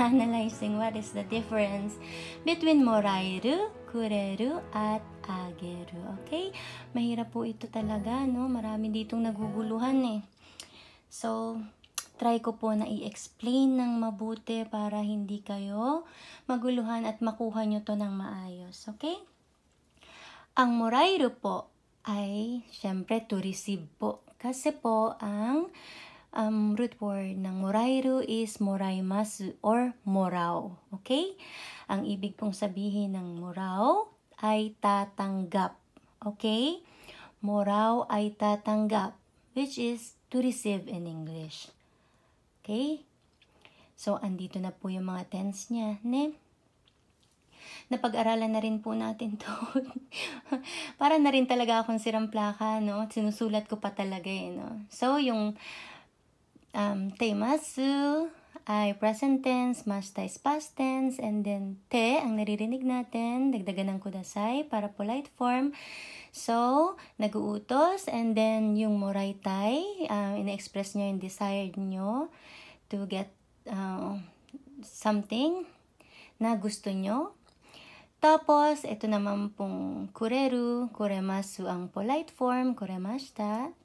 analyzing what is the difference between morairu, kureru, at ageru. Okay? Mahirap po ito talaga, no? Marami ditong naguguluhan eh. So, try ko po na i-explain ng mabuti para hindi kayo maguluhan at makuha nyo to ng maayos. Okay? Ang morairu po ay, syempre, to receive po. Kasi po, ang um, root word ng morairu is moraimasu or morao. Okay? Ang ibig pong sabihin ng morao ay tatanggap. Okay? Morao ay tatanggap, which is to receive in English. Okay? So, andito na po yung mga tense niya. Ne? napag-aralan na rin po natin to. Para na rin talaga akong siramplaka, no? Sinusulat ko pa talaga eh, no? So, yung um, teimasu ay present tense, mashita is past tense, and then te ang naririnig natin, dagdagan ng kudasai para polite form. So, naguutos, and then yung moraitai, uh, um, in express nyo yung desire nyo to get uh, something na gusto nyo. Tapos, ito naman pong kureru, kuremasu ang polite form, kuremashita.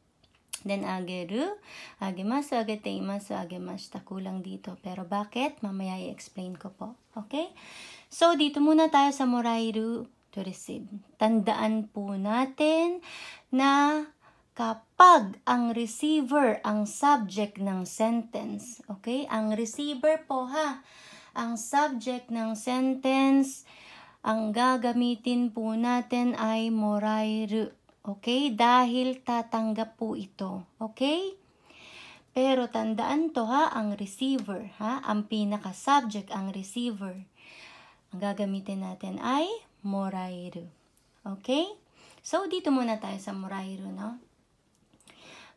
Then, ageru, agemasu, ageteimasu, agemashita. Kulang dito. Pero bakit? Mamaya i-explain ko po. Okay? So, dito muna tayo sa morairu to receive. Tandaan po natin na kapag ang receiver ang subject ng sentence, okay? Ang receiver po ha, ang subject ng sentence, ang gagamitin po natin ay morairu. Okay? Dahil tatanggap po ito. Okay? Pero tandaan to ha, ang receiver, ha? Ang pinaka-subject, ang receiver. Ang gagamitin natin ay morairu. Okay? So, dito muna tayo sa morairu, no?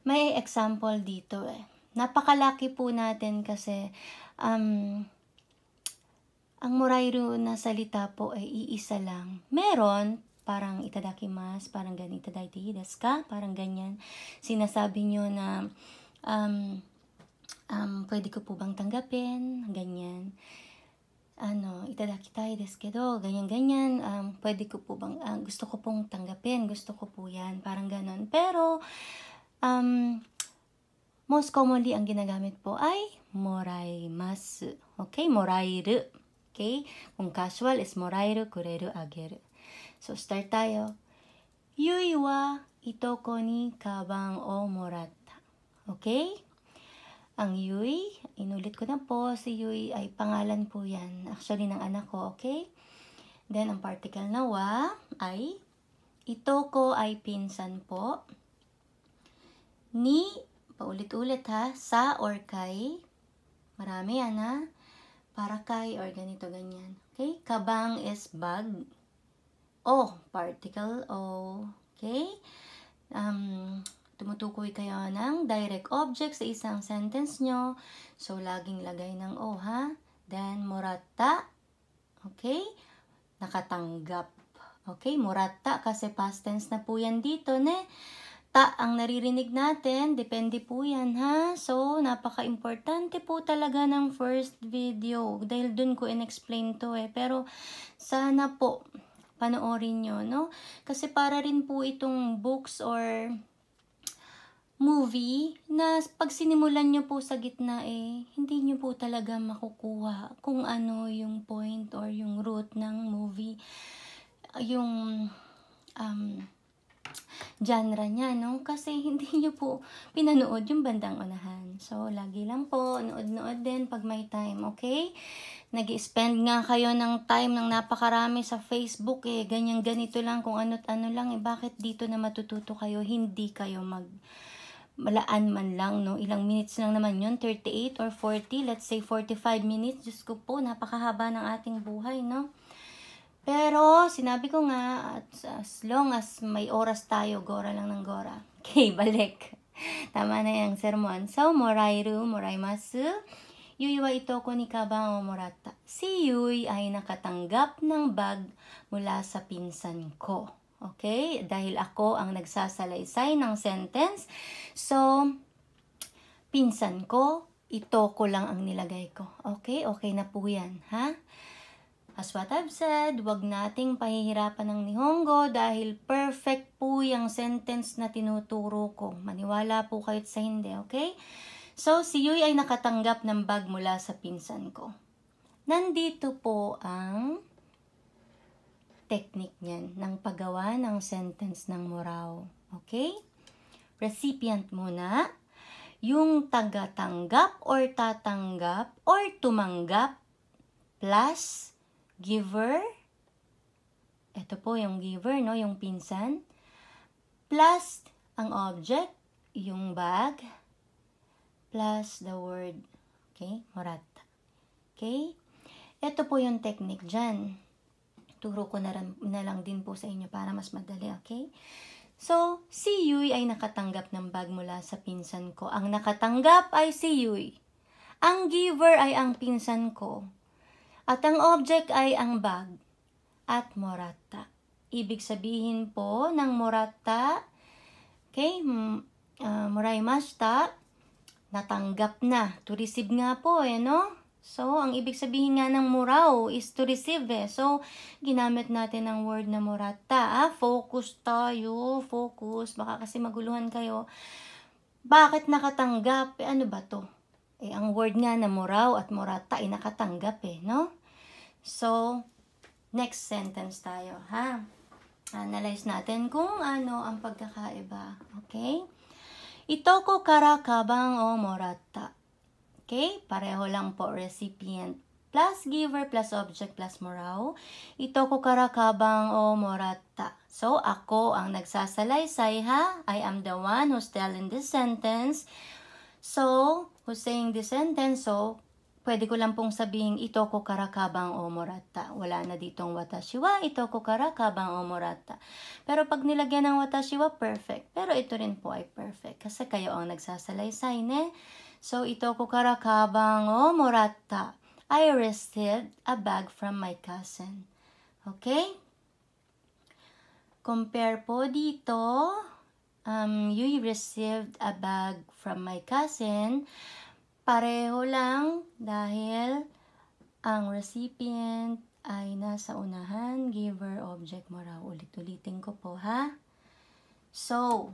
May example dito eh. Napakalaki po natin kasi um, ang morairu na salita po ay iisa lang. Meron, parang itadakimas, parang ganyan, itadaiti desu ka, parang ganyan. Sinasabi nyo na, um, um, pwede ko po bang tanggapin, ganyan. Ano, itadaki desu kedo, ganyan, ganyan, um, pwede ko po bang, uh, gusto ko pong tanggapin, gusto ko po yan, parang ganon. Pero, um, most commonly ang ginagamit po ay moraimasu. Okay, morairu. Okay? Kung casual is morairu, kureru, ageru. So, start tayo. Yui wa itoko ni kaban o moratta. Okay? Ang Yui, inulit ko na po, si Yui ay pangalan po yan. Actually, ng anak ko, okay? Then, ang particle na wa ay itoko ay pinsan po. Ni, paulit-ulit ha, sa or kay. Marami yan ha para kay or ganito ganyan. Okay? Kabang is bag. O, particle O. Okay? Um, tumutukoy kayo ng direct object sa isang sentence nyo. So, laging lagay ng O, ha? Then, murata. Okay? Nakatanggap. Okay? Murata kasi past tense na po yan dito, ne? Ta ang naririnig natin, depende po yan, ha? So, napaka-importante po talaga ng first video. Dahil dun ko in-explain to, eh. Pero, sana po, panoorin nyo, no? Kasi para rin po itong books or movie na pag sinimulan nyo po sa gitna eh, hindi nyo po talaga makukuha kung ano yung point or yung root ng movie. Yung um, genre niya, no? Kasi hindi nyo po pinanood yung bandang unahan. So, lagi lang po, nood-nood din pag may time, okay? nag spend nga kayo ng time ng napakarami sa Facebook eh, ganyan ganito lang kung ano't ano lang eh, bakit dito na matututo kayo, hindi kayo mag malaan man lang, no? Ilang minutes lang naman yun, 38 or 40, let's say 45 minutes, Diyos ko po, napakahaba ng ating buhay, no? Pero, sinabi ko nga, as, as long as may oras tayo, gora lang ng gora. Okay, balik. Tama na yung sermon. So, morairu, moraimasu. Yui wa itoko ni kabang o morata. Si Yui ay nakatanggap ng bag mula sa pinsan ko. Okay? Dahil ako ang nagsasalaysay ng sentence. So, pinsan ko, ito ko lang ang nilagay ko. Okay? Okay na po yan. Ha? As what I've said, wag nating pahihirapan ng Nihongo dahil perfect po yung sentence na tinuturo ko. Maniwala po kayo sa hindi, okay? So, si Yui ay nakatanggap ng bag mula sa pinsan ko. Nandito po ang technique niyan ng paggawa ng sentence ng moraw. Okay? Recipient muna. Yung tagatanggap or tatanggap or tumanggap plus giver. Ito po yung giver, no? Yung pinsan. Plus ang object, yung bag plus the word, okay, murat. Okay? Ito po yung technique dyan. Turo ko na, na lang din po sa inyo para mas madali, okay? So, si Yui ay nakatanggap ng bag mula sa pinsan ko. Ang nakatanggap ay si Yui. Ang giver ay ang pinsan ko. At ang object ay ang bag at morata. Ibig sabihin po ng morata, okay, uh, ah, moraimashita, natanggap na. To receive nga po eh, no? So, ang ibig sabihin nga ng murao is to receive eh. So, ginamit natin ang word na murata. Ah, focus tayo, focus. Baka kasi maguluhan kayo. Bakit nakatanggap? Eh, ano ba to? Eh, ang word nga na murao at murata ay nakatanggap eh, no? So, next sentence tayo, ha? Analyze natin kung ano ang pagkakaiba. Okay? Ito ko kara o Okay? Pareho lang po recipient plus giver plus object plus morao. Ito ko kara kabang o moratta. So, ako ang nagsasalaysay ha. I am the one who's telling this sentence. So, who's saying this sentence. So, pwede ko lang pong sabihin ito ko karakabang omorata. Wala na ditong watashiwa, ito ko karakabang omorata. Pero pag nilagyan ng watashiwa, perfect. Pero ito rin po ay perfect kasi kayo ang nagsasalaysay, ne? So, ito ko karakabang omorata. I received a bag from my cousin. Okay? Compare po dito, um, you received a bag from my cousin. Pareho lang dahil ang recipient ay nasa unahan, giver, object mo raw. Ulit-ulitin ko po ha. So,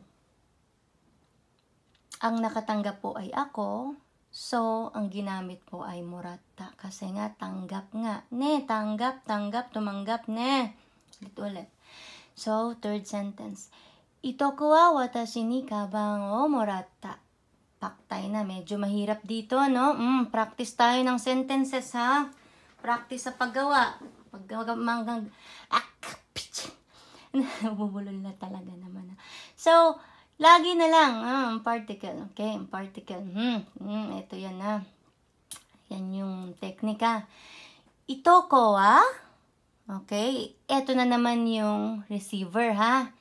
ang nakatanggap po ay ako. So, ang ginamit po ay murata. Kasi nga, tanggap nga. Ne, tanggap, tanggap, tumanggap, ne. Ulit ulit. So, third sentence. Ito ko wa watashi ni kabang o muratta. Paktay na, medyo mahirap dito, no? Mm, practice tayo ng sentences, ha? Practice sa paggawa. Paggawa, mangang... Ak! Bubulol na talaga naman. So, lagi na lang, um, particle. Okay, particle. Hmm, hmm, ito yan na. Yan yung teknika. Ito ko, ha? Okay, ito na naman yung receiver, ha?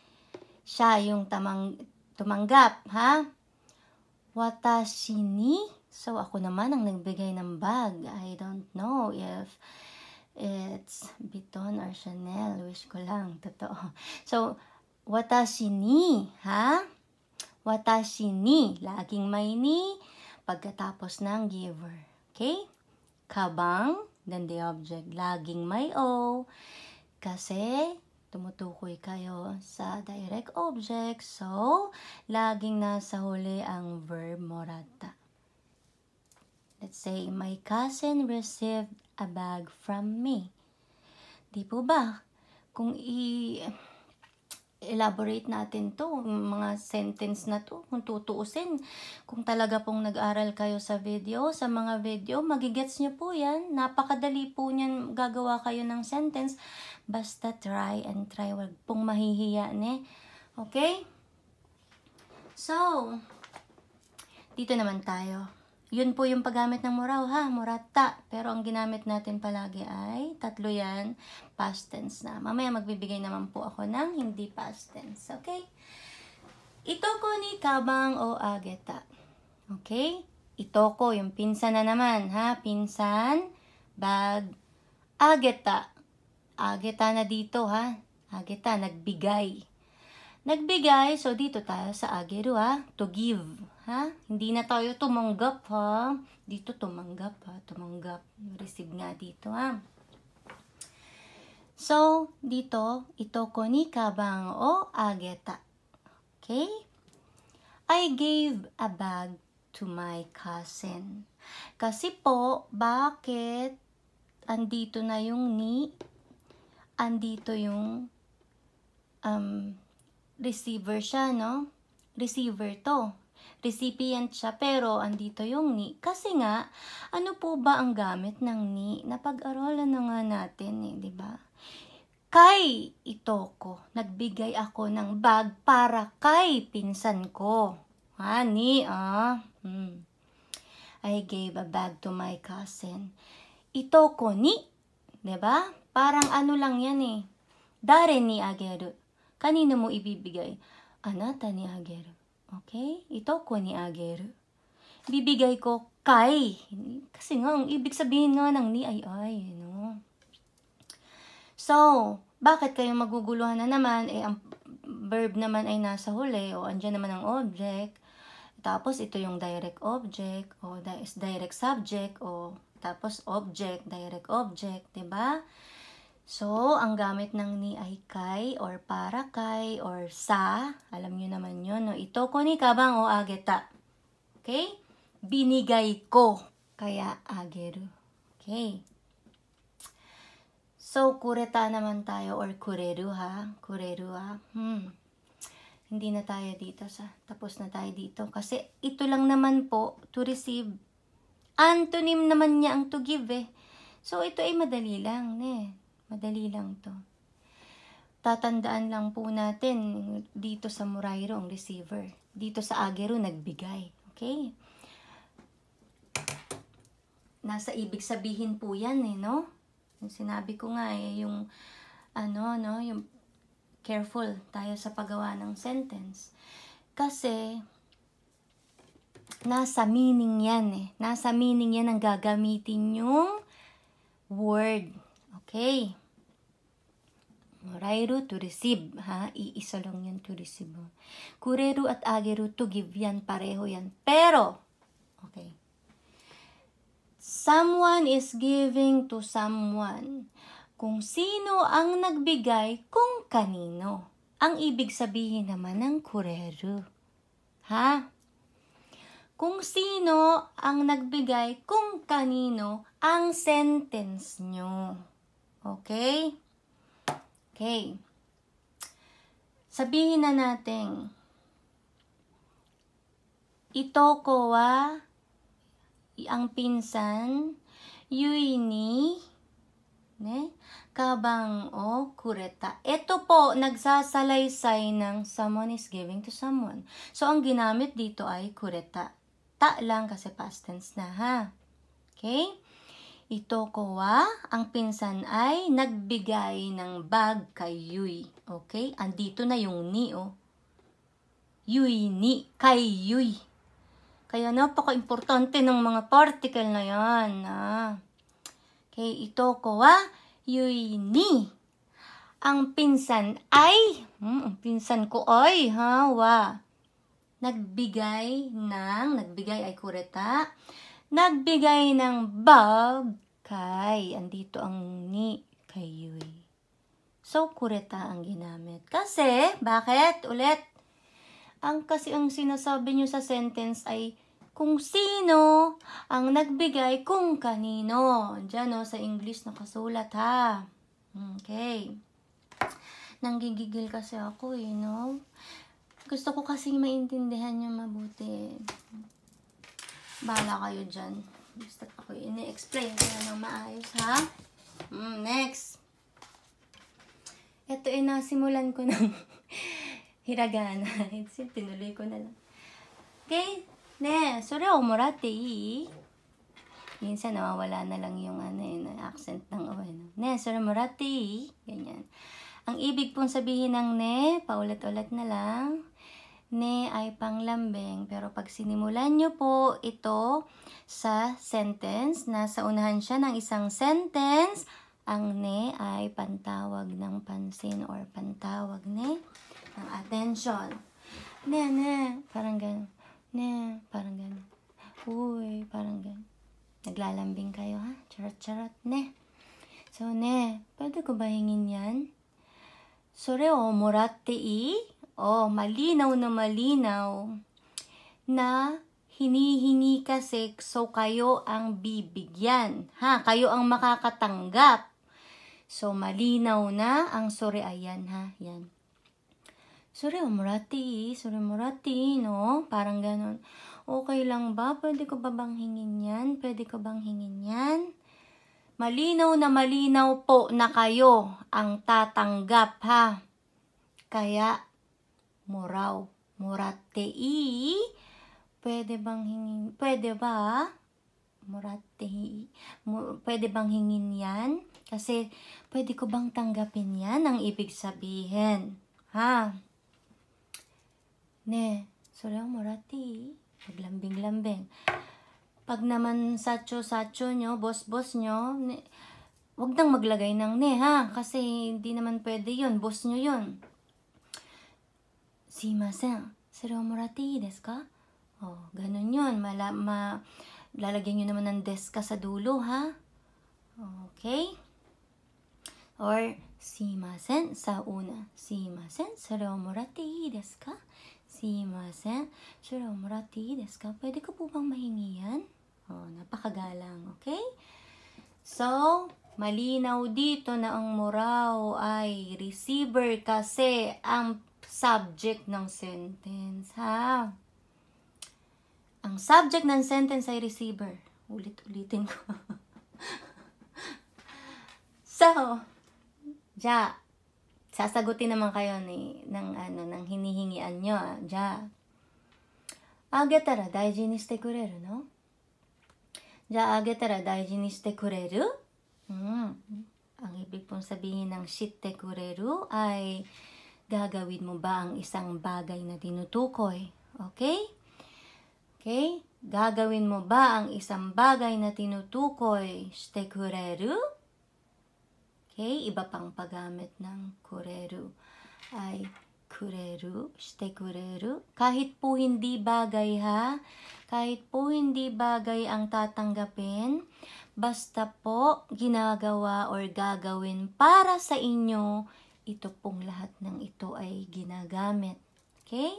Siya yung tamang, tumanggap, ha? Watashi ni. So, ako naman ang nagbigay ng bag. I don't know if it's Biton or Chanel. Wish ko lang. Totoo. So, watashi ni, ha? Watashi ni. Laging may ni pagkatapos ng giver. Okay? Kabang, then the object. Laging may o. Kasi, tumutukoy kayo sa direct object. So, laging nasa huli ang verb morata. Let's say, my cousin received a bag from me. Di po ba? Kung i elaborate natin to, mga sentence na to, kung tutuusin. Kung talaga pong nag-aral kayo sa video, sa mga video, magigets nyo po yan. Napakadali po niyan gagawa kayo ng sentence. Basta try and try. wag pong mahihiya, ne? Okay? So, dito naman tayo. Yun po yung paggamit ng muraw ha, murata. Pero ang ginamit natin palagi ay tatlo yan, past tense na. Mamaya magbibigay naman po ako ng hindi past tense, okay? Ito ko ni kabang o ageta. Okay? Ito ko, yung pinsan na naman ha, pinsan, bag, ageta. Ageta na dito ha, ageta, nagbigay. Nagbigay, so dito tayo sa ageru ha, to give. Ha? Hindi na tayo tumanggap, ha? Dito tumanggap, ha? Tumanggap. Receive nga dito, ha? So, dito, ito ko ni kabang o ageta. Okay? I gave a bag to my cousin. Kasi po, bakit andito na yung ni, andito yung um, receiver siya, no? Receiver to recipient siya pero andito yung ni. Kasi nga, ano po ba ang gamit ng ni? Napag-aralan na nga natin eh, di ba? Kay Itoko, nagbigay ako ng bag para kay pinsan ko. Ha, ni, ah. Hmm. I gave a bag to my cousin. Itoko ni, di ba? Parang ano lang yan eh. Dare ni ageru. Kanino mo ibibigay? Anata ni ageru. Okay? Ito ko ni ager. Bibigay ko kay. Kasi nga, ang ibig sabihin nga ng ni ay ay. No? So, bakit kayo maguguluhan na naman? Eh, ang verb naman ay nasa huli o andyan naman ang object. Tapos, ito yung direct object o direct subject o tapos object, direct object, ba? Diba? So, ang gamit ng ni ay kay or para kay or sa. Alam nyo naman yun. No? Ito ko ni kabang o ageta. Okay? Binigay ko. Kaya ageru. Okay. So, kureta naman tayo or kureru ha. Kureru ha. Hmm. Hindi na tayo dito sa. Tapos na tayo dito. Kasi ito lang naman po to receive. Antonym naman niya ang to give eh. So, ito ay madali lang. Eh. Madali lang to. Tatandaan lang po natin dito sa Murairo ang receiver. Dito sa Agero nagbigay. Okay? Nasa ibig sabihin po yan eh, no? Yung sinabi ko nga eh, yung ano, no? Yung careful tayo sa paggawa ng sentence. Kasi, nasa meaning yan eh. Nasa meaning yan ang gagamitin yung word Okay. Rairu to receive, ha? Iisa lang yan to receive. Kureru at ageru to give yan, pareho yan. Pero, okay. Someone is giving to someone. Kung sino ang nagbigay, kung kanino. Ang ibig sabihin naman ng kureru. Ha? Kung sino ang nagbigay, kung kanino, ang sentence nyo. Okay? Okay. Sabihin na natin, ito ko wa ang pinsan yui ni ne, kabang o kureta. Ito po, nagsasalaysay ng someone is giving to someone. So, ang ginamit dito ay kureta. Ta lang kasi past tense na, ha? Okay? Ito ko wa, ang pinsan ay nagbigay ng bag kay Yui. Okay? Andito na yung ni, oh. Yui ni, kay Yui. Kaya napaka-importante ng mga particle na yan. Ah. Okay, ito ko wa, Yui ni. Ang pinsan ay, hmm, ang pinsan ko ay, ha, wa. Nagbigay ng, nagbigay ay kureta Nagbigay ng bag kay. Andito ang ni kayo'y. So, kureta ang ginamit. Kasi, bakit? Ulit. Ang kasi ang sinasabi nyo sa sentence ay kung sino ang nagbigay kung kanino. Diyan, no, sa English nakasulat, ha? Okay. Nanggigigil kasi ako, eh, no? Gusto ko kasi maintindihan nyo mabuti. Bahala kayo dyan. Basta ako ini-explain ko na ng maayos, ha? Mm, next. Ito, inasimulan eh, ko ng hiragana. It's Tinuloy ko na lang. Okay? Ne, sorry, umurate, ii. Eh. Minsan, nawawala na lang yung ano, yun, eh, accent ng oh, ano. Ne, sorry, umurate, Ganyan. Ang ibig pong sabihin ng ne, paulat-ulat na lang ne ay panglambing. Pero pag sinimulan nyo po ito sa sentence, nasa unahan siya ng isang sentence, ang ne ay pantawag ng pansin or pantawag ne ng attention. Ne, ne, parang ganun. Ne, parang ganun. Uy, parang ganun. Naglalambing kayo ha? Charot, charot. Ne. So, ne, pwede ko ba hingin yan? それをもらっていい Oh, malinaw na malinaw na hinihingi kasi so kayo ang bibigyan. Ha? Kayo ang makakatanggap. So, malinaw na ang sorry ayan ha. Yan. Sore umurati, sore umurati, no? Parang ganon. Okay lang ba? Pwede ko ba bang hingin yan? Pwede ko bang hingin yan? Malinaw na malinaw po na kayo ang tatanggap ha. Kaya morau, morattei, pwede bang hingin, pwede ba? Morattei, pwede bang hingin yan? Kasi, pwede ko bang tanggapin yan? Ang ibig sabihin. Ha? Ne, sorry ang oh, morattei. Paglambing-lambing. Pag naman sacho-sacho nyo, boss-boss nyo, ne, wag nang maglagay ng ne ha, kasi hindi naman pwede yun. boss nyo yun. すいませんそれをもらっていいですか oh, ganun yun Mala ma lalagyan nyo naman ng desk ka sa dulo ha okay or すいませんさあ una すいませんそれをもらっていいですかすいませんそれをもらっていいですか pwede ko po bang mahingi oh, napakagalang okay so malinaw dito na ang moraw ay receiver kasi ang subject ng sentence, ha? Ang subject ng sentence ay receiver. Ulit-ulitin ko. so, ja, sasagutin naman kayo ni, ng, ano, ng hinihingian nyo, ah. ja. Agetara, daiji ni shite kureru, no? Ja, agetara, daiji ni shite kureru? Hmm. Ang ibig pong sabihin ng shite kureru ay gagawin mo ba ang isang bagay na tinutukoy? Okay? Okay? Gagawin mo ba ang isang bagay na tinutukoy? Shite kureru? Okay? Iba pang paggamit ng kureru ay kureru, shite kureru. Kahit po hindi bagay ha, kahit po hindi bagay ang tatanggapin, basta po ginagawa or gagawin para sa inyo ito pong lahat ng ito ay ginagamit. Okay?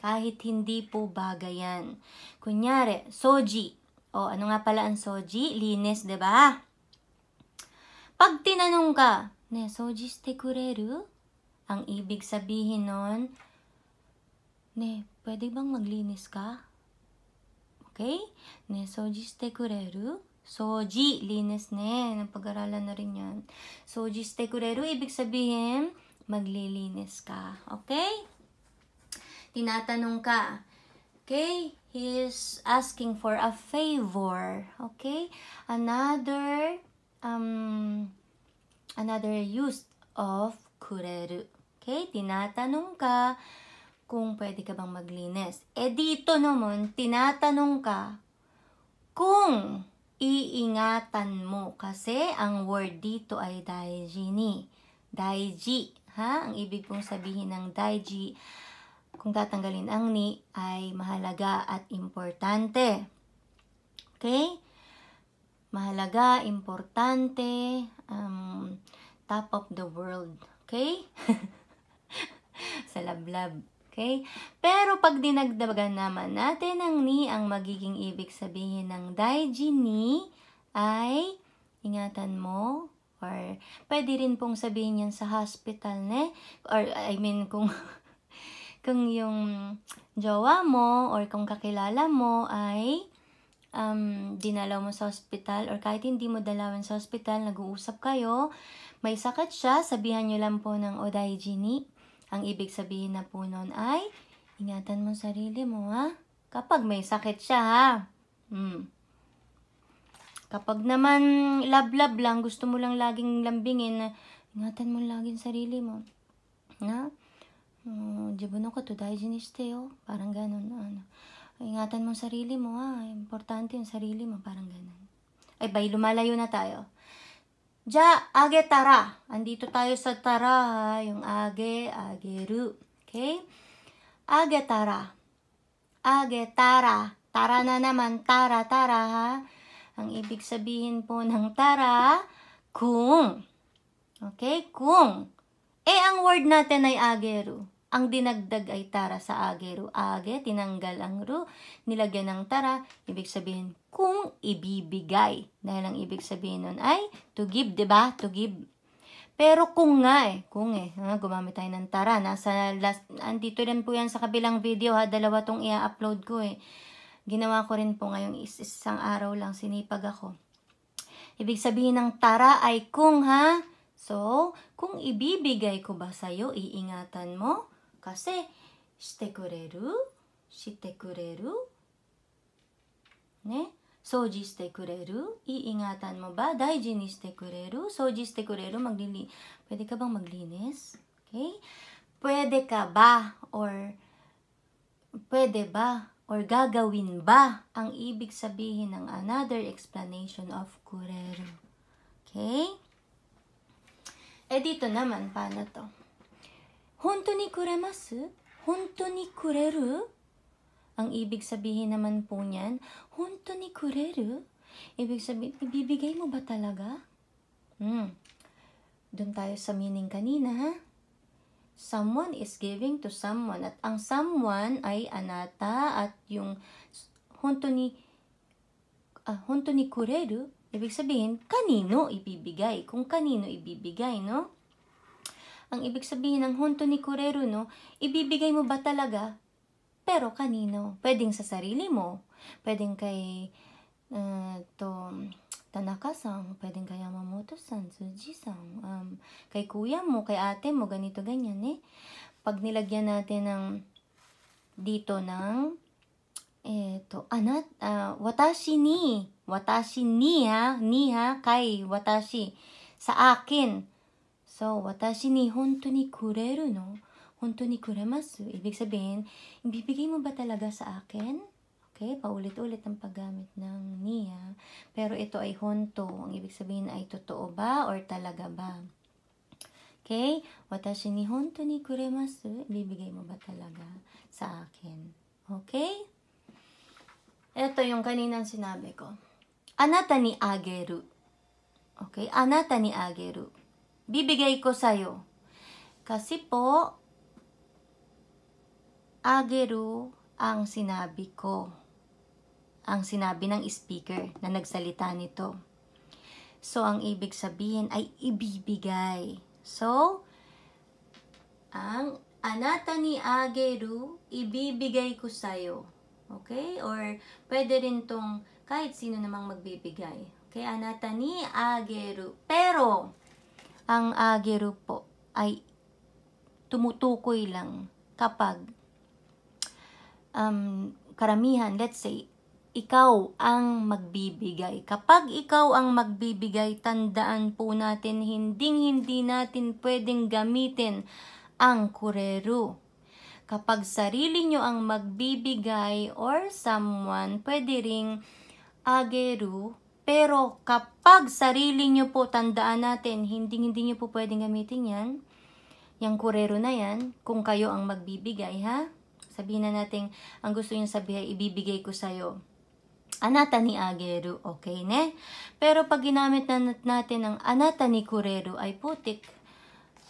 Kahit hindi po bagay yan. Kunyari, soji. O, ano nga pala ang soji? Linis, ba? Diba? Pag tinanong ka, ne, soji ste kureru? Ang ibig sabihin nun, ne, pwede bang maglinis ka? Okay? Ne, soji ste kureru? Soji, linis na ne. Eh. Napag-aralan na rin yan. Soji stekureru, ibig sabihin, maglilinis ka. Okay? Tinatanong ka. Okay? He is asking for a favor. Okay? Another, um, another use of kureru. Okay? Tinatanong ka kung pwede ka bang maglinis. E dito naman, tinatanong ka kung iingatan mo kasi ang word dito ay daiji ni. Daiji, ha? Ang ibig kong sabihin ng daiji, kung tatanggalin ang ni, ay mahalaga at importante. Okay? Mahalaga, importante, um, top of the world. Okay? Sa lablab. Okay? Pero pag dinagdagan naman natin ang ni, ang magiging ibig sabihin ng daiji ni ay, ingatan mo, or pwede rin pong sabihin yan sa hospital, ne? Or I mean, kung, kung yung jowa mo or kung kakilala mo ay um, dinalaw mo sa hospital or kahit hindi mo dalawin sa hospital, nag-uusap kayo, may sakit siya, sabihan nyo lang po ng odaijini ang ibig sabihin na po noon ay, ingatan mo sarili mo ha. Kapag may sakit siya ha. Hmm. Kapag naman lab-lab lang, gusto mo lang laging lambingin, ingatan mo laging sarili mo. Na? Jibun Jibon ako to dahil jiniste, eh, oh. Parang ganun, ano. Ingatan mo sarili mo, ha. Importante yung sarili mo, parang ganun. Ay, bay, lumalayo na tayo. Ja, age tara. Andito tayo sa tara, yung age, ageru. Okay? Age tara. Age tara. Tara na naman, tara, tara ha. Ang ibig sabihin po ng tara, kung. Okay, kung. Eh, ang word natin ay ageru. Ang dinagdag ay tara sa age ru age, tinanggal ang ru, nilagyan ng tara, ibig sabihin kung ibibigay. Dahil ang ibig sabihin nun ay to give, di ba? To give. Pero kung nga eh, kung eh, ha, ah, gumamit tayo ng tara. Nasa last, andito rin po yan sa kabilang video ha, dalawa tong i-upload ko eh. Ginawa ko rin po ngayong is isang araw lang, sinipag ako. Ibig sabihin ng tara ay kung ha, So, kung ibibigay ko ba sa'yo, iingatan mo? かせしてくれるしてくれるね掃除してくれる iingatan mo ba daiji ni shite kureru soji shite kureru maglili pwede ka bang maglinis okay pwede ka ba or pwede ba or gagawin ba ang ibig sabihin ng another explanation of kureru okay eh dito naman paano to 本当にくれます本当にくれる Ang ibig sabihin naman po niyan, honto ni kureru? Ibig sabihin, ibibigay mo ba talaga? Hmm. Doon tayo sa meaning kanina, ha? Someone is giving to someone. At ang someone ay anata at yung honto ni, ah, honto ni kureru, ibig sabihin, kanino ibibigay? Kung kanino ibibigay, no? Ang ibig sabihin ng hunto ni Kurero, no, ibibigay mo ba talaga? Pero kanino? Pwedeng sa sarili mo. Pwedeng kay uh, to, Tanaka-san, pwedeng kay Yamamoto-san, Tsuji-san, um, kay kuya mo, kay ate mo, ganito, ganyan eh. Pag nilagyan natin ng dito ng eto, anat, uh, watashi ni, watashi ni ha, ni ha, kay watashi, sa akin, So, watashi ni honto ni kureru no? Honto ni kuremasu. Ibig sabihin, ibibigay mo ba talaga sa akin? Okay, paulit-ulit ang paggamit ng niya. Pero ito ay honto. Ang ibig sabihin ay totoo ba or talaga ba? Okay, watashi ni honto ni kuremasu. Ibibigay mo ba talaga sa akin? Okay? Ito yung kaninang sinabi ko. Anata ni ageru. Okay, anata ni ageru bibigay ko sa'yo. Kasi po, ageru ang sinabi ko. Ang sinabi ng speaker na nagsalita nito. So, ang ibig sabihin ay ibibigay. So, ang anata ni ageru, ibibigay ko sa'yo. Okay? Or pwede rin tong kahit sino namang magbibigay. Okay? Anata ni ageru. Pero, ang agiru po ay tumutukoy lang kapag um, karamihan, let's say, ikaw ang magbibigay. Kapag ikaw ang magbibigay, tandaan po natin, hinding-hindi natin pwedeng gamitin ang kureru. Kapag sarili nyo ang magbibigay or someone, pwede ring ageru pero kapag sarili nyo po, tandaan natin, hindi, hindi nyo po pwedeng gamitin yan, yung kurero na yan, kung kayo ang magbibigay, ha? Sabihin na natin, ang gusto nyo sabihin, ibibigay ko sa'yo. Anata ni Ageru, okay ne? Pero pag ginamit na natin ang anata ni Kurero ay putik.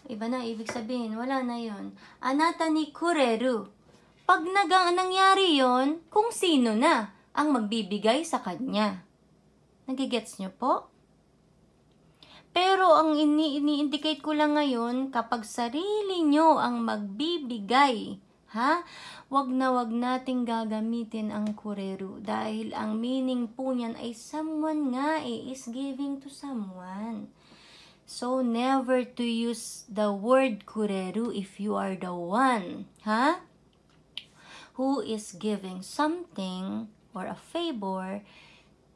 Iba na, ibig sabihin, wala na yon. Anata ni Kurero. Pag nagang nangyari yon, kung sino na ang magbibigay sa kanya. Nagigets nyo po? Pero ang ini indicate ko lang ngayon, kapag sarili nyo ang magbibigay, ha? Wag na wag nating gagamitin ang kurero dahil ang meaning po niyan ay someone nga eh, is giving to someone. So, never to use the word kureru if you are the one, ha? Who is giving something or a favor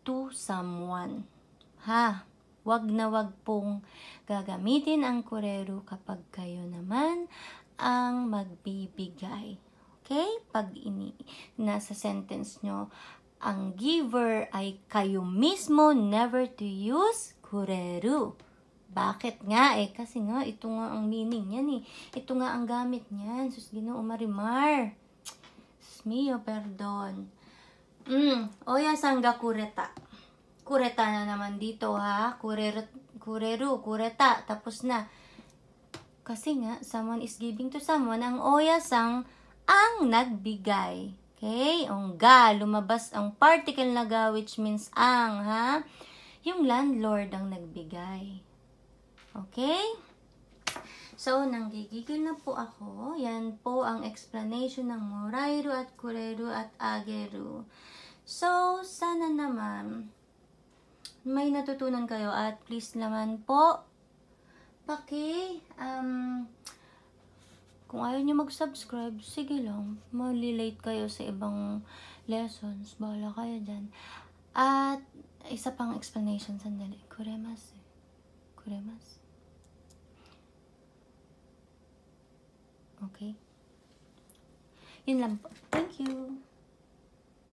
to someone. Ha? Wag na wag pong gagamitin ang kurero kapag kayo naman ang magbibigay. Okay? Pag ini nasa sentence nyo, ang giver ay kayo mismo never to use kureru. Bakit nga eh? Kasi nga, ito nga ang meaning niyan eh. Ito nga ang gamit niyan. Sus, ginoo marimar. Sus, mio, perdon. Mm, oya sangga kureta. Kureta na naman dito ha. Kureru, kureru, kureta. Tapos na. Kasi nga, someone is giving to someone. Ang oya sang ang nagbigay. Okay? Ang ga, lumabas ang particle na ga which means ang ha. Yung landlord ang nagbigay. Okay? So, nanggigigil na po ako. Yan po ang explanation ng morairu at kureru at Ageru. So, sana naman may natutunan kayo at please naman po paki um, kung ayaw nyo mag-subscribe, sige lang. Malilate kayo sa ibang lessons. Bahala kayo dyan. At isa pang explanation, sandali. Kuremasu. Eh, Kuremasu. Okay? Yun lang po. Thank you.